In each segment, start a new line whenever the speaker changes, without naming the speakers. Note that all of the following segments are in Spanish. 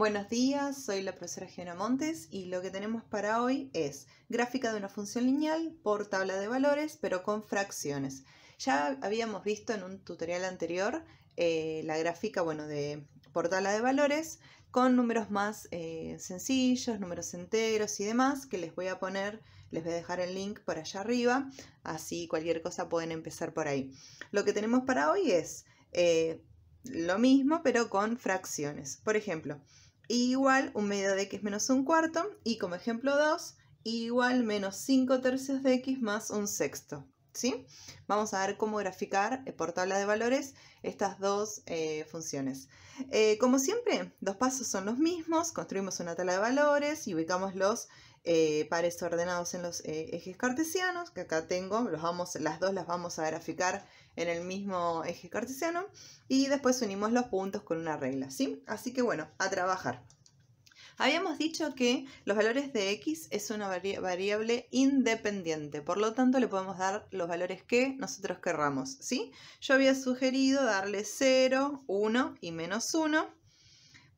Buenos días, soy la profesora Gena Montes y lo que tenemos para hoy es gráfica de una función lineal por tabla de valores pero con fracciones. Ya habíamos visto en un tutorial anterior eh, la gráfica bueno, de, por tabla de valores con números más eh, sencillos, números enteros y demás que les voy a poner, les voy a dejar el link por allá arriba, así cualquier cosa pueden empezar por ahí. Lo que tenemos para hoy es... Eh, lo mismo pero con fracciones. Por ejemplo, igual un medio de x menos un cuarto y como ejemplo 2 igual menos 5 tercios de x más un sexto. ¿sí? Vamos a ver cómo graficar eh, por tabla de valores estas dos eh, funciones. Eh, como siempre, los pasos son los mismos, construimos una tabla de valores y ubicamos los pares ordenados en los ejes cartesianos, que acá tengo, los vamos, las dos las vamos a graficar en el mismo eje cartesiano, y después unimos los puntos con una regla, ¿sí? Así que bueno, a trabajar. Habíamos dicho que los valores de x es una variable independiente, por lo tanto le podemos dar los valores que nosotros querramos, ¿sí? Yo había sugerido darle 0, 1 y menos 1,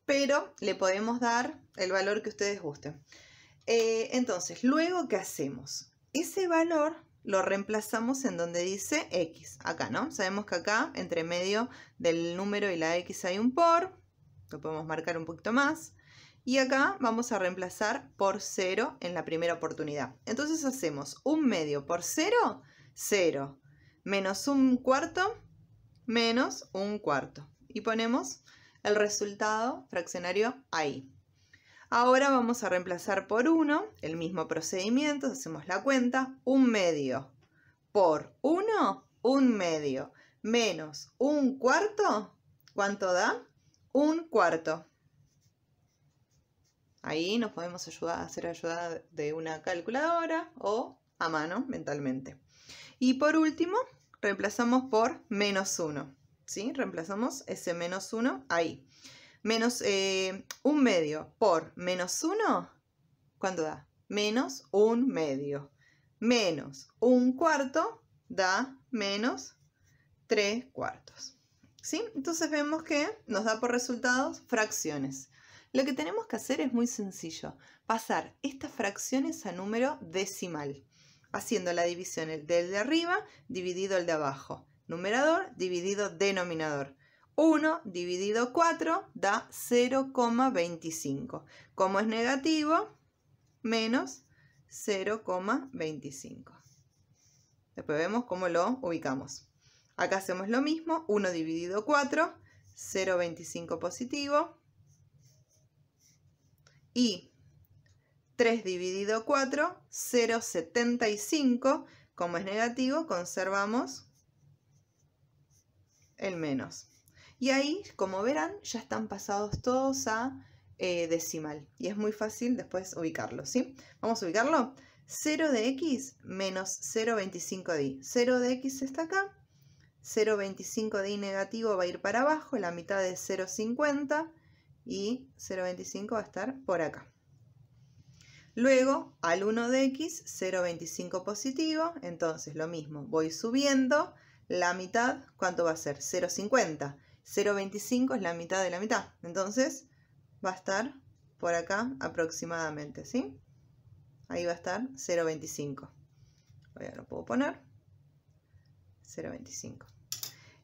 pero le podemos dar el valor que ustedes gusten. Eh, entonces, luego, ¿qué hacemos? Ese valor lo reemplazamos en donde dice x, acá, ¿no? Sabemos que acá, entre medio del número y la x hay un por, lo podemos marcar un poquito más. Y acá vamos a reemplazar por 0 en la primera oportunidad. Entonces hacemos un medio por 0, 0. Menos un cuarto, menos un cuarto. Y ponemos el resultado fraccionario ahí. Ahora vamos a reemplazar por 1, el mismo procedimiento, hacemos la cuenta, un medio por 1, un medio, menos un cuarto, ¿cuánto da? Un cuarto. Ahí nos podemos ayudar, hacer ayuda de una calculadora o a mano mentalmente. Y por último, reemplazamos por menos 1. ¿sí? Reemplazamos ese menos 1 ahí. Menos eh, un medio por menos 1, ¿cuánto da? Menos un medio. Menos un cuarto da menos 3 cuartos. ¿Sí? Entonces vemos que nos da por resultados fracciones. Lo que tenemos que hacer es muy sencillo, pasar estas fracciones a número decimal, haciendo la división del de arriba dividido el de abajo, numerador dividido denominador. 1 dividido 4 da 0,25. Como es negativo, menos 0,25. Después vemos cómo lo ubicamos. Acá hacemos lo mismo, 1 dividido 4, 0,25 positivo, y 3 dividido 4, 0,75. Como es negativo, conservamos el menos. Y ahí, como verán, ya están pasados todos a eh, decimal. Y es muy fácil después ubicarlo, ¿sí? Vamos a ubicarlo. 0 de x menos 0,25 de 0 de x está acá. 0,25 de negativo va a ir para abajo. La mitad es 0,50 y 0,25 va a estar por acá. Luego al 1 de x, 0,25 positivo, entonces lo mismo, voy subiendo la mitad, ¿cuánto va a ser? 0,50. 0,25 es la mitad de la mitad, entonces va a estar por acá aproximadamente, ¿sí? Ahí va a estar 0,25. Ahora lo puedo poner. 0,25.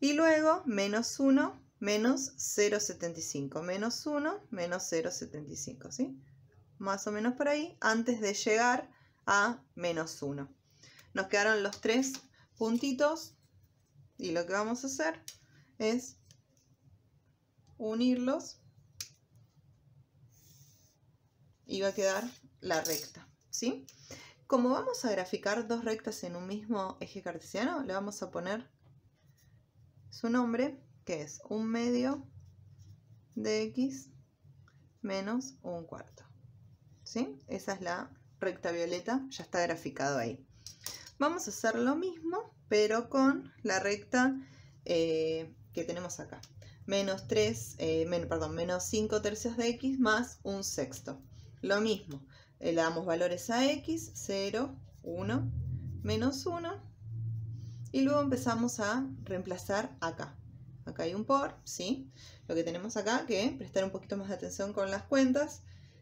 Y luego menos 1 menos 0,75, menos 1, menos 0,75, ¿sí? Más o menos por ahí, antes de llegar a menos 1. Nos quedaron los tres puntitos y lo que vamos a hacer es unirlos y va a quedar la recta, ¿sí? Como vamos a graficar dos rectas en un mismo eje cartesiano, le vamos a poner su nombre que es un medio de x menos un cuarto. ¿Sí? Esa es la recta violeta, ya está graficado ahí. Vamos a hacer lo mismo, pero con la recta eh, que tenemos acá. Menos eh, perdón, menos 5 tercios de x más un sexto. Lo mismo, eh, le damos valores a x, 0, 1, menos 1. Y luego empezamos a reemplazar acá acá hay un por, ¿sí? Lo que tenemos acá que prestar un poquito más de atención con las cuentas,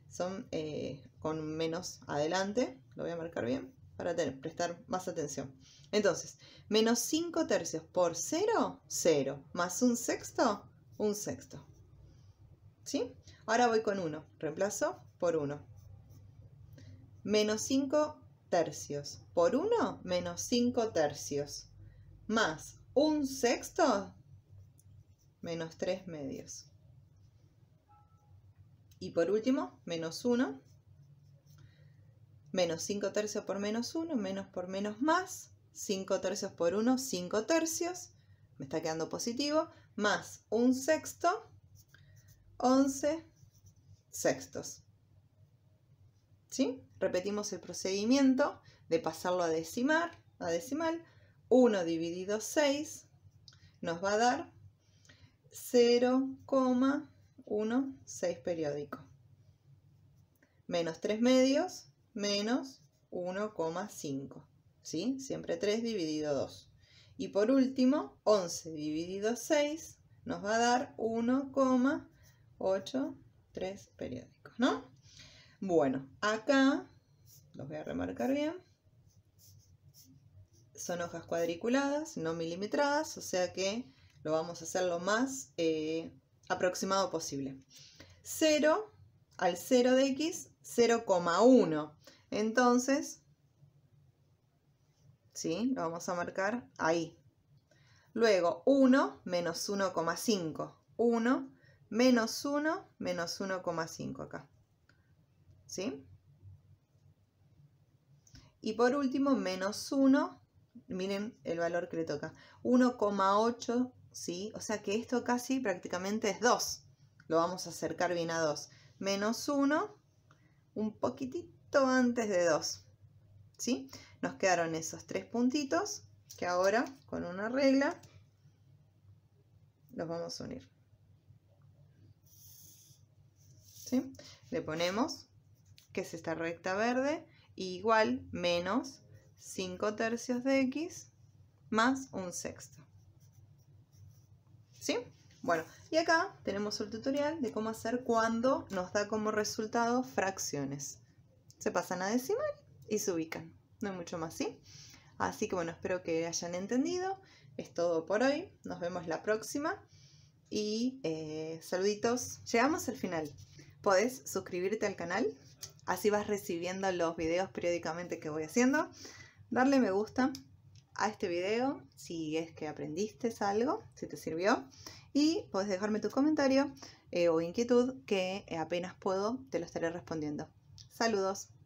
son eh, con menos adelante, lo voy a marcar bien, para prestar más atención. Entonces, menos 5 tercios por 0, 0, más un sexto, un sexto. ¿Sí? Ahora voy con 1, reemplazo por 1. Menos 5 tercios por 1, menos 5 tercios, más un sexto menos 3 medios. Y por último, menos 1, menos 5 tercios por menos 1, menos por menos más, 5 tercios por 1, 5 tercios, me está quedando positivo, más 1 sexto, 11 sextos. ¿Sí? Repetimos el procedimiento de pasarlo a, a decimal. 1 dividido 6 nos va a dar 0,16 periódico. Menos 3 medios, menos 1,5. ¿Sí? Siempre 3 dividido 2. Y por último, 11 dividido 6 nos va a dar 1,83 periódicos, ¿no? Bueno, acá, los voy a remarcar bien, son hojas cuadriculadas, no milimetradas, o sea que lo vamos a hacer lo más eh, aproximado posible. 0 al 0 de x, 0,1. Entonces, ¿sí? Lo vamos a marcar ahí. Luego 1 menos 1,5. 1 menos 1 menos 1,5 acá. ¿Sí? Y por último, menos 1, miren el valor que le toca, 1,8 ¿sí? O sea que esto casi prácticamente es 2. Lo vamos a acercar bien a 2. Menos 1, un poquitito antes de 2, ¿sí? Nos quedaron esos tres puntitos que ahora con una regla los vamos a unir. ¿Sí? Le ponemos que es esta recta verde igual menos 5 tercios de x más un sexto. ¿Sí? Bueno, y acá tenemos el tutorial de cómo hacer cuando nos da como resultado fracciones. Se pasan a decimal y se ubican. No hay mucho más, ¿sí? Así que bueno, espero que hayan entendido. Es todo por hoy. Nos vemos la próxima. Y eh, saluditos. Llegamos al final. Podés suscribirte al canal. Así vas recibiendo los videos periódicamente que voy haciendo. Darle me gusta a este video si es que aprendiste algo, si te sirvió. Y puedes dejarme tu comentario eh, o inquietud que apenas puedo te lo estaré respondiendo. Saludos.